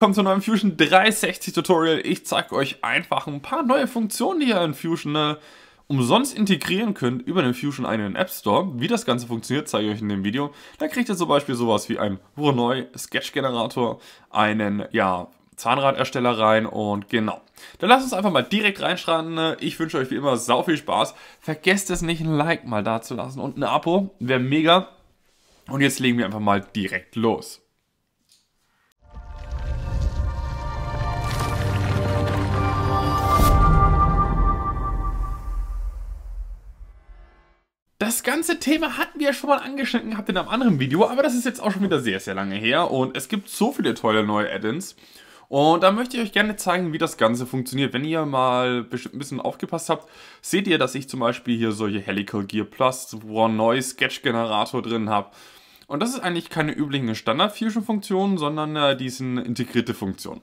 Willkommen zum neuen Fusion 360 Tutorial. Ich zeige euch einfach ein paar neue Funktionen, die ihr in Fusion ne, umsonst integrieren könnt über den Fusion einen App Store. Wie das Ganze funktioniert, zeige ich euch in dem Video. Da kriegt ihr zum Beispiel sowas wie einen Voronoi Sketch Generator, einen ja, Zahnradersteller rein und genau. Dann lasst uns einfach mal direkt reinstarten. Ne? Ich wünsche euch wie immer sau viel Spaß. Vergesst es nicht, ein Like mal da zu lassen und ein Abo. Wäre mega. Und jetzt legen wir einfach mal direkt los. ganze Thema hatten wir schon mal angeschnitten gehabt in einem anderen Video, aber das ist jetzt auch schon wieder sehr, sehr lange her und es gibt so viele tolle neue Add-ins. Und da möchte ich euch gerne zeigen, wie das Ganze funktioniert. Wenn ihr mal ein bisschen aufgepasst habt, seht ihr, dass ich zum Beispiel hier solche Helical Gear Plus One Noise Sketch Generator drin habe. Und das ist eigentlich keine üblichen standard fusion funktionen sondern äh, diesen integrierte Funktion.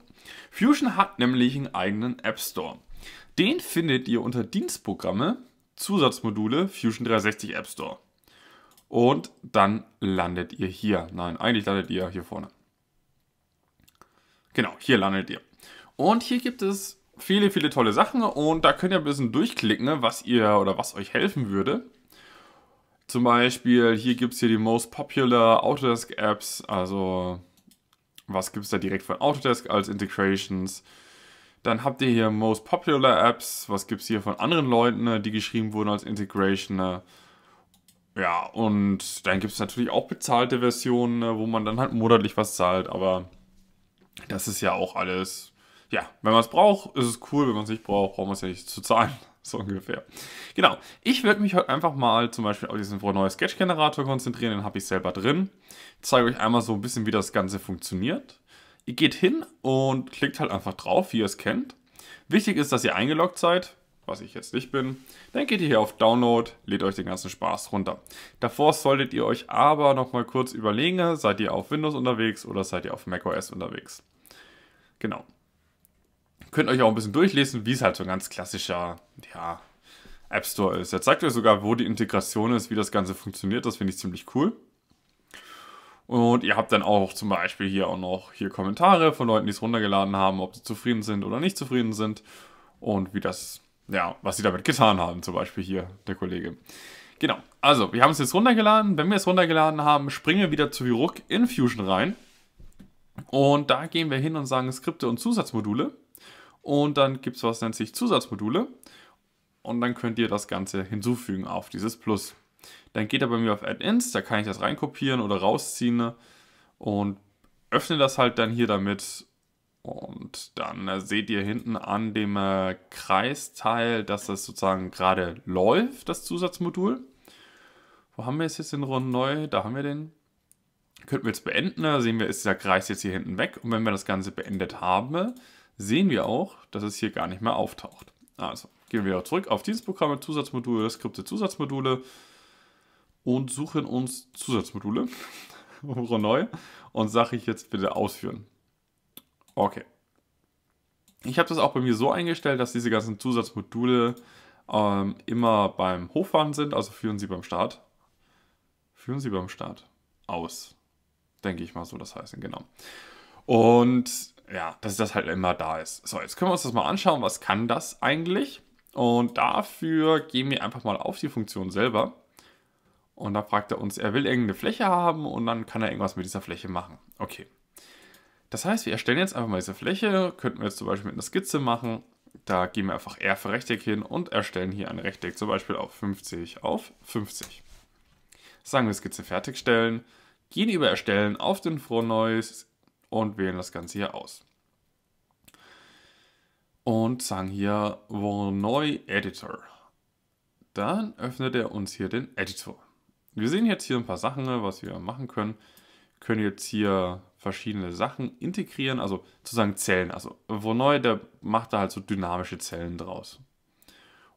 Fusion hat nämlich einen eigenen App Store. Den findet ihr unter Dienstprogramme Zusatzmodule Fusion 360 App Store. Und dann landet ihr hier. Nein, eigentlich landet ihr hier vorne. Genau, hier landet ihr. Und hier gibt es viele, viele tolle Sachen und da könnt ihr ein bisschen durchklicken, was ihr oder was euch helfen würde. Zum Beispiel, hier gibt es hier die Most Popular Autodesk Apps, also was gibt es da direkt von Autodesk als Integrations. Dann habt ihr hier Most Popular Apps. Was gibt es hier von anderen Leuten, äh, die geschrieben wurden als Integration? Äh? Ja, und dann gibt es natürlich auch bezahlte Versionen, äh, wo man dann halt monatlich was zahlt. Aber das ist ja auch alles. Ja, wenn man es braucht, ist es cool. Wenn man es nicht braucht, braucht man es ja nicht zu zahlen. So ungefähr. Genau. Ich würde mich heute einfach mal zum Beispiel auf diesen neuen Sketch-Generator konzentrieren. Den habe ich selber drin. Ich zeige euch einmal so ein bisschen, wie das Ganze funktioniert. Ihr geht hin und klickt halt einfach drauf, wie ihr es kennt. Wichtig ist, dass ihr eingeloggt seid, was ich jetzt nicht bin. Dann geht ihr hier auf Download, lädt euch den ganzen Spaß runter. Davor solltet ihr euch aber nochmal kurz überlegen, seid ihr auf Windows unterwegs oder seid ihr auf macOS unterwegs. Genau. Könnt euch auch ein bisschen durchlesen, wie es halt so ein ganz klassischer ja, App Store ist. Jetzt zeigt euch sogar, wo die Integration ist, wie das Ganze funktioniert. Das finde ich ziemlich cool. Und ihr habt dann auch zum Beispiel hier auch noch hier Kommentare von Leuten, die es runtergeladen haben, ob sie zufrieden sind oder nicht zufrieden sind und wie das, ja, was sie damit getan haben, zum Beispiel hier der Kollege. Genau, also wir haben es jetzt runtergeladen. Wenn wir es runtergeladen haben, springen wir wieder zu Viruk in Fusion rein. Und da gehen wir hin und sagen Skripte und Zusatzmodule. Und dann gibt es was, nennt sich Zusatzmodule. Und dann könnt ihr das Ganze hinzufügen auf dieses Plus. Dann geht er bei mir auf Add-ins, da kann ich das reinkopieren oder rausziehen ne? und öffne das halt dann hier damit. Und dann äh, seht ihr hinten an dem äh, Kreisteil, dass das sozusagen gerade läuft, das Zusatzmodul. Wo haben wir es jetzt in Runde neu? Da haben wir den. Könnten wir jetzt beenden, da ne? sehen wir, ist der Kreis jetzt hier hinten weg. Und wenn wir das Ganze beendet haben, sehen wir auch, dass es hier gar nicht mehr auftaucht. Also gehen wir zurück auf Dienstprogramme, Zusatzmodule, Skripte, Zusatzmodule und suchen uns Zusatzmodule, neu und sage ich jetzt bitte ausführen. Okay. Ich habe das auch bei mir so eingestellt, dass diese ganzen Zusatzmodule ähm, immer beim Hochfahren sind, also führen sie beim Start. Führen sie beim Start aus. Denke ich mal so, das heißen, genau. Und ja, dass das halt immer da ist. So, jetzt können wir uns das mal anschauen, was kann das eigentlich? Und dafür gehen wir einfach mal auf die Funktion selber. Und da fragt er uns, er will irgendeine Fläche haben und dann kann er irgendwas mit dieser Fläche machen. Okay. Das heißt, wir erstellen jetzt einfach mal diese Fläche, könnten wir jetzt zum Beispiel mit einer Skizze machen. Da gehen wir einfach R für Rechteck hin und erstellen hier ein Rechteck, zum Beispiel auf 50 auf 50. Sagen wir Skizze fertigstellen, gehen über Erstellen auf den Frontnoise und wählen das Ganze hier aus. Und sagen hier Voronoi Editor. Dann öffnet er uns hier den Editor. Wir sehen jetzt hier ein paar Sachen, was wir machen können. Wir können jetzt hier verschiedene Sachen integrieren, also sozusagen Zellen. Also Vonoy, der macht da halt so dynamische Zellen draus.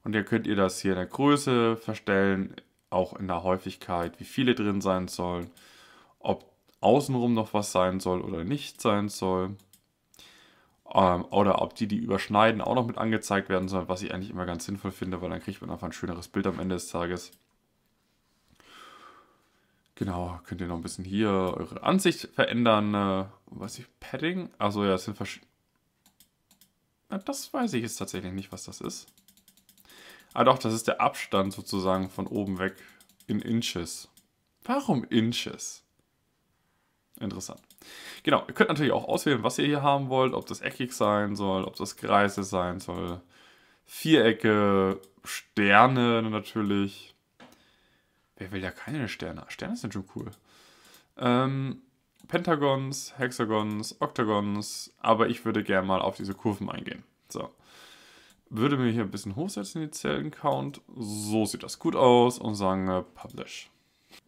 Und ihr könnt ihr das hier in der Größe verstellen, auch in der Häufigkeit, wie viele drin sein sollen, ob außenrum noch was sein soll oder nicht sein soll. Ähm, oder ob die, die überschneiden, auch noch mit angezeigt werden sollen, was ich eigentlich immer ganz sinnvoll finde, weil dann kriegt man einfach ein schöneres Bild am Ende des Tages. Genau, könnt ihr noch ein bisschen hier eure Ansicht verändern. Äh, was ich, Padding? Also ja, es sind verschiedene. das weiß ich jetzt tatsächlich nicht, was das ist. Ah doch, das ist der Abstand sozusagen von oben weg in Inches. Warum Inches? Interessant. Genau, ihr könnt natürlich auch auswählen, was ihr hier haben wollt, ob das eckig sein soll, ob das Kreise sein soll, Vierecke, Sterne natürlich, Wer will da keine Sterne? Sterne sind schon cool. Ähm, Pentagons, Hexagons, Oktagons, aber ich würde gerne mal auf diese Kurven eingehen. So. Würde mir hier ein bisschen hochsetzen, in die Zellen-Count. So sieht das gut aus und sagen äh, Publish.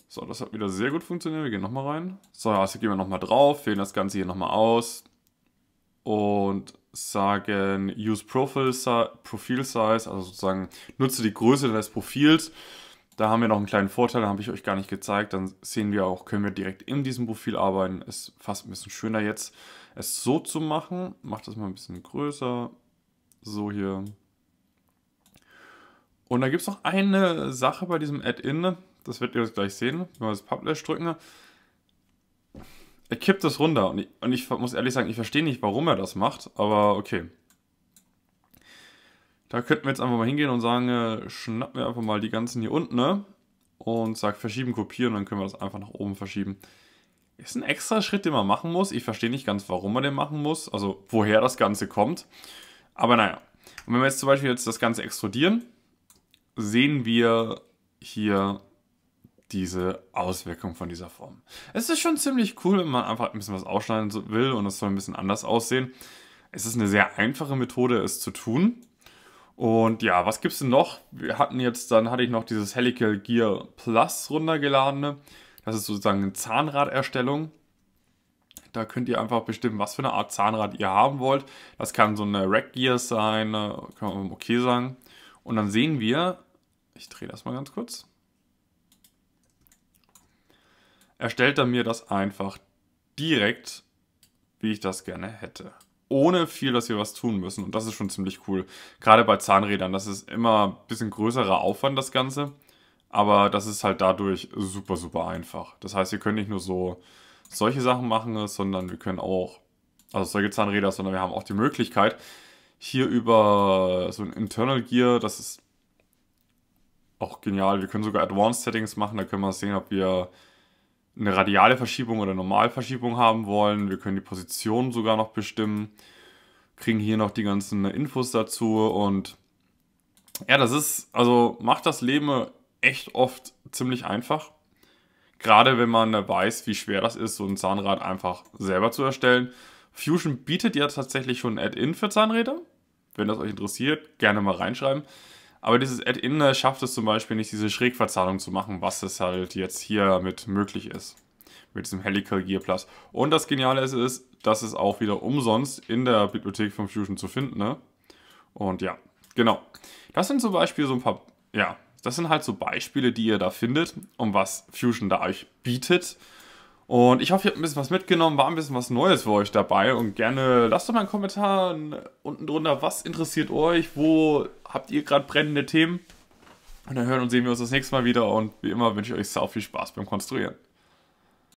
So, das hat wieder sehr gut funktioniert. Wir gehen nochmal rein. So, also gehen wir nochmal drauf, wählen das Ganze hier nochmal aus und sagen Use Profile, Profile Size, also sozusagen nutze die Größe deines Profils da haben wir noch einen kleinen Vorteil, habe ich euch gar nicht gezeigt. Dann sehen wir auch, können wir direkt in diesem Profil arbeiten. Ist fast ein bisschen schöner jetzt, es so zu machen. Macht das mal ein bisschen größer. So hier. Und da gibt es noch eine Sache bei diesem Add-in. Das werdet ihr gleich sehen, wenn wir das Publish drücken. Er kippt das runter. Und ich, und ich muss ehrlich sagen, ich verstehe nicht, warum er das macht. Aber okay. Da könnten wir jetzt einfach mal hingehen und sagen, äh, schnappen wir einfach mal die ganzen hier unten, ne? Und sag verschieben, kopieren, dann können wir das einfach nach oben verschieben. Ist ein extra Schritt, den man machen muss. Ich verstehe nicht ganz, warum man den machen muss, also woher das Ganze kommt. Aber naja. Und wenn wir jetzt zum Beispiel jetzt das Ganze extrudieren, sehen wir hier diese Auswirkung von dieser Form. Es ist schon ziemlich cool, wenn man einfach ein bisschen was ausschneiden will und es soll ein bisschen anders aussehen. Es ist eine sehr einfache Methode, es zu tun. Und ja, was gibt's denn noch? Wir hatten jetzt, dann hatte ich noch dieses Helical Gear Plus runtergeladene. Das ist sozusagen eine Zahnraderstellung. Da könnt ihr einfach bestimmen, was für eine Art Zahnrad ihr haben wollt. Das kann so eine Rack Gear sein, äh, kann man okay sagen. Und dann sehen wir, ich drehe das mal ganz kurz. Erstellt er mir das einfach direkt, wie ich das gerne hätte ohne viel, dass wir was tun müssen. Und das ist schon ziemlich cool. Gerade bei Zahnrädern, das ist immer ein bisschen größerer Aufwand, das Ganze. Aber das ist halt dadurch super, super einfach. Das heißt, wir können nicht nur so solche Sachen machen, sondern wir können auch, also solche Zahnräder, sondern wir haben auch die Möglichkeit, hier über so ein Internal Gear, das ist auch genial. Wir können sogar Advanced Settings machen, da können wir sehen, ob wir eine radiale Verschiebung oder Normalverschiebung haben wollen. Wir können die Position sogar noch bestimmen, kriegen hier noch die ganzen Infos dazu und ja, das ist, also macht das Leben echt oft ziemlich einfach. Gerade wenn man weiß, wie schwer das ist, so ein Zahnrad einfach selber zu erstellen. Fusion bietet ja tatsächlich schon ein Add-in für Zahnräder. Wenn das euch interessiert, gerne mal reinschreiben. Aber dieses Add-In schafft es zum Beispiel nicht, diese Schrägverzahlung zu machen, was es halt jetzt hier mit möglich ist. Mit diesem Helical Gear Plus. Und das Geniale ist, ist dass es auch wieder umsonst in der Bibliothek von Fusion zu finden ist. Ne? Und ja, genau. Das sind zum Beispiel so ein paar, ja, das sind halt so Beispiele, die ihr da findet, um was Fusion da euch bietet. Und ich hoffe, ihr habt ein bisschen was mitgenommen, war ein bisschen was Neues für euch dabei. Und gerne lasst doch mal einen Kommentar unten drunter, was interessiert euch, wo habt ihr gerade brennende Themen. Und dann hören und sehen wir uns das nächste Mal wieder. Und wie immer wünsche ich euch sau viel Spaß beim Konstruieren.